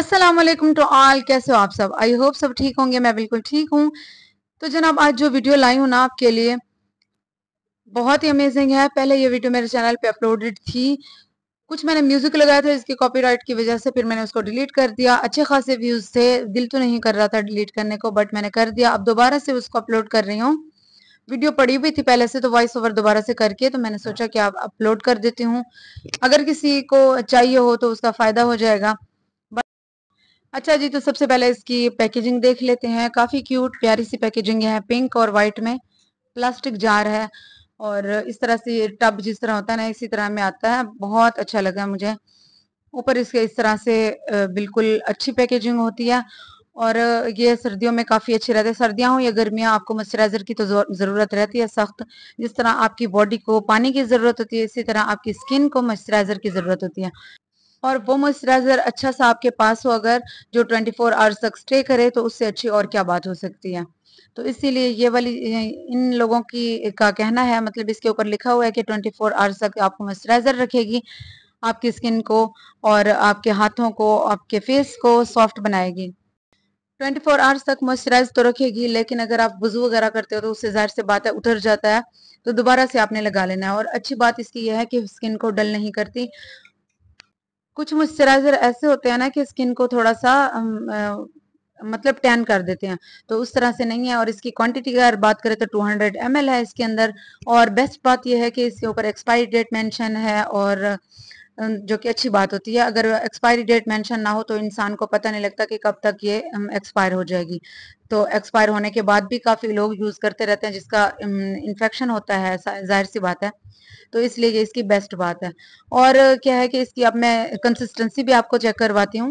अस्सलाम वालेकुम to all कैसे हो आप सब आई होप सब ठीक होंगे मैं बिल्कुल ठीक हूँ तो जनाब आज जो वीडियो लाई हूँ ना आपके लिए बहुत ही अमेजिंग है पहले ये वीडियो मेरे चैनल पे अपलोडेड थी कुछ मैंने म्यूजिक लगाया था इसकी कॉपीराइट की वजह से फिर मैंने उसको डिलीट कर दिया अच्छे खासे व्यूज थे दिल तो नहीं कर रहा था डिलीट करने को बट मैंने कर दिया अब दोबारा से उसको अपलोड कर रही हूँ वीडियो पड़ी हुई थी पहले से तो वॉइस ओवर दोबारा से करके तो मैंने सोचा कि आप अपलोड कर देती हूँ अगर किसी को चाहिए हो तो उसका फायदा हो जाएगा अच्छा जी तो सबसे पहले इसकी पैकेजिंग देख लेते हैं काफ़ी क्यूट प्यारी सी पैकेजिंग है पिंक और व्हाइट में प्लास्टिक जार है और इस तरह से टब जिस तरह होता है ना इसी तरह में आता है बहुत अच्छा लगा मुझे ऊपर इसके इस तरह से बिल्कुल अच्छी पैकेजिंग होती है और ये सर्दियों में काफ़ी अच्छे रहते हैं सर्दियां हो या गर्मियां आपको मॉइस्चराइज़र की तो ज़रूरत रहती है सख्त जिस तरह आपकी बॉडी को पानी की ज़रूरत होती है इसी तरह आपकी स्किन को मॉइस्चराइज़र की ज़रूरत होती है और वो मॉइस्चराइजर अच्छा सा आपके पास हो अगर जो 24 फोर आवर्स तक स्टे करे तो उससे अच्छी और क्या बात हो सकती है तो इसीलिए ये वाली इन लोगों की का कहना है मतलब इसके ऊपर लिखा हुआ है कि 24 फोर आवर्स तक आपको मॉइस्चराइजर रखेगी आपकी स्किन को और आपके हाथों को आपके फेस को सॉफ्ट बनाएगी 24 फोर आवर्स तक मॉइस्चराइज तो रखेगी लेकिन अगर आप वजू वगैरह करते हो तो उससे जाहिर से बात है उतर जाता है तो दोबारा से आपने लगा लेना है और अच्छी बात इसकी यह है कि स्किन को डल नहीं करती कुछ मॉइस्चराइजर ऐसे होते हैं ना कि स्किन को थोड़ा सा मतलब टैन कर देते हैं तो उस तरह से नहीं है और इसकी क्वांटिटी अगर बात करें तो 200 हंड्रेड है इसके अंदर और बेस्ट बात यह है कि इसके ऊपर एक्सपायरी डेट मेंशन है और जो कि अच्छी बात होती है अगर एक्सपायरी डेट मेंशन ना हो तो इंसान को पता नहीं लगता कि कब तक ये एक्सपायर हो जाएगी तो एक्सपायर होने के बाद भी काफ़ी लोग यूज़ करते रहते हैं जिसका इन्फेक्शन होता है जाहिर सी बात है तो इसलिए ये इसकी बेस्ट बात है और क्या है कि इसकी अब मैं कंसिस्टेंसी भी आपको चेक करवाती हूँ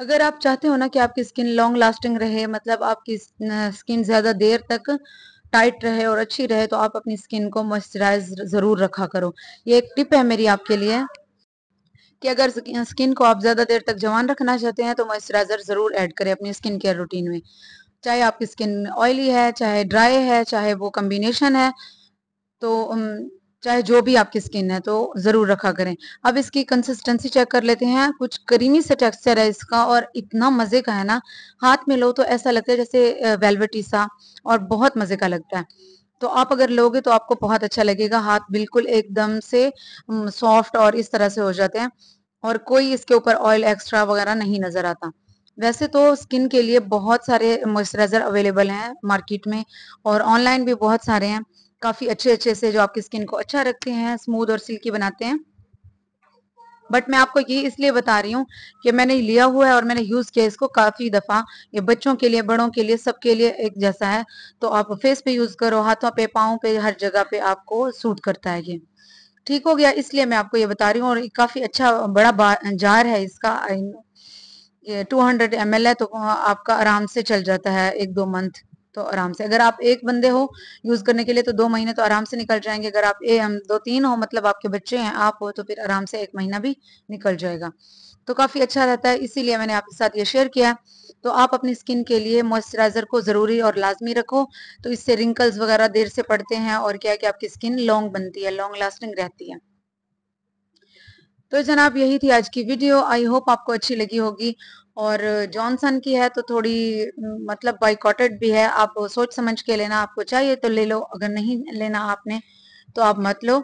अगर आप चाहते हो ना कि आपकी स्किन लॉन्ग लास्टिंग रहे मतलब आपकी स्किन ज़्यादा देर तक टाइट रहे और अच्छी रहे तो आप अपनी स्किन को मॉइस्चराइज ज़रूर रखा करो ये एक टिप है मेरी आपके लिए कि अगर स्किन को आप ज़्यादा देर तक जवान रखना चाहते हैं तो मॉइस्चराइज़र ज़रूर ऐड करें अपनी स्किन केयर रूटीन में चाहे आपकी स्किन ऑयली है चाहे ड्राई है चाहे वो कम्बिनेशन है तो चाहे जो भी आपकी स्किन है तो ज़रूर रखा करें अब इसकी कंसिस्टेंसी चेक कर लेते हैं कुछ करीमी से टेक्सचर है इसका और इतना मज़े का है ना हाथ में लो तो ऐसा लगता है जैसे वेलवेटी सा और बहुत मज़े का लगता है तो आप अगर लोगे तो आपको बहुत अच्छा लगेगा हाथ बिल्कुल एकदम से सॉफ्ट और इस तरह से हो जाते हैं और कोई इसके ऊपर ऑयल एक्स्ट्रा वगैरह नहीं नज़र आता वैसे तो स्किन के लिए बहुत सारे मॉइस्चराइज़र अवेलेबल हैं मार्केट में और ऑनलाइन भी बहुत सारे हैं काफ़ी अच्छे अच्छे से जो आपकी स्किन को अच्छा रखते हैं स्मूथ और सिल्की बनाते हैं बट मैं आपको ये इसलिए बता रही हूँ कि मैंने लिया हुआ है और मैंने यूज़ किया इसको काफ़ी दफ़ा ये बच्चों के लिए बड़ों के लिए सबके लिए एक जैसा है तो आप फेस पे यूज़ करो हाथों पे पाओ पे हर जगह पे आपको सूट करता है ये ठीक हो गया इसलिए मैं आपको ये बता रही हूँ और काफ़ी अच्छा बड़ा जार है इसका टू हंड्रेड एम है तो आपका आराम से चल जाता है एक दो मंथ तो आराम से अगर आप एक बंदे हो यूज करने के लिए तो दो महीने तो आराम से निकल जाएंगे अगर आप ए हम दो तीन हो मतलब आपके बच्चे हैं आप हो तो फिर आराम से एक महीना भी निकल जाएगा तो काफी अच्छा रहता है इसीलिए मैंने आपके साथ ये शेयर किया तो आप अपनी स्किन के लिए मॉइस्चराइजर को जरूरी और लाजमी रखो तो इससे रिंकल्स वगैरह देर से पड़ते हैं और क्या है कि आपकी स्किन लॉन्ग बनती है लॉन्ग लास्टिंग रहती है तो जनाब यही थी आज की वीडियो आई होप आपको अच्छी लगी होगी और जॉनसन की है तो थोड़ी मतलब बाइकॉटेड भी है आप सोच समझ के लेना आपको चाहिए तो ले लो अगर नहीं लेना आपने तो आप मत लो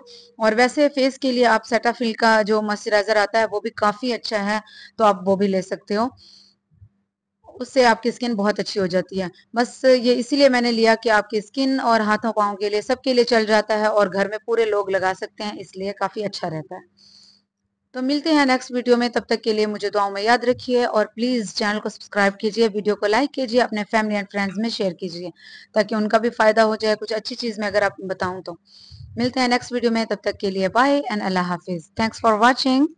और वैसे फेस के लिए आप सेटाफिल का जो मॉइस्चराइजर आता है वो भी काफ़ी अच्छा है तो आप वो भी ले सकते हो उससे आपकी स्किन बहुत अच्छी हो जाती है बस ये इसीलिए मैंने लिया कि आपकी स्किन और हाथों पाँव के लिए सबके लिए चल जाता है और घर में पूरे लोग लगा सकते हैं इसलिए काफ़ी अच्छा रहता है तो मिलते हैं नेक्स्ट वीडियो में तब तक के लिए मुझे दुआओं में याद रखिए और प्लीज़ चैनल को सब्सक्राइब कीजिए वीडियो को लाइक कीजिए अपने फैमिली एंड फ्रेंड्स में शेयर कीजिए ताकि उनका भी फ़ायदा हो जाए कुछ अच्छी चीज़ में अगर आप बताऊं तो मिलते हैं नेक्स्ट वीडियो में तब तक के लिए बाय एंड अल्लाह हाफिज़ थैंक्स फॉर वॉचिंग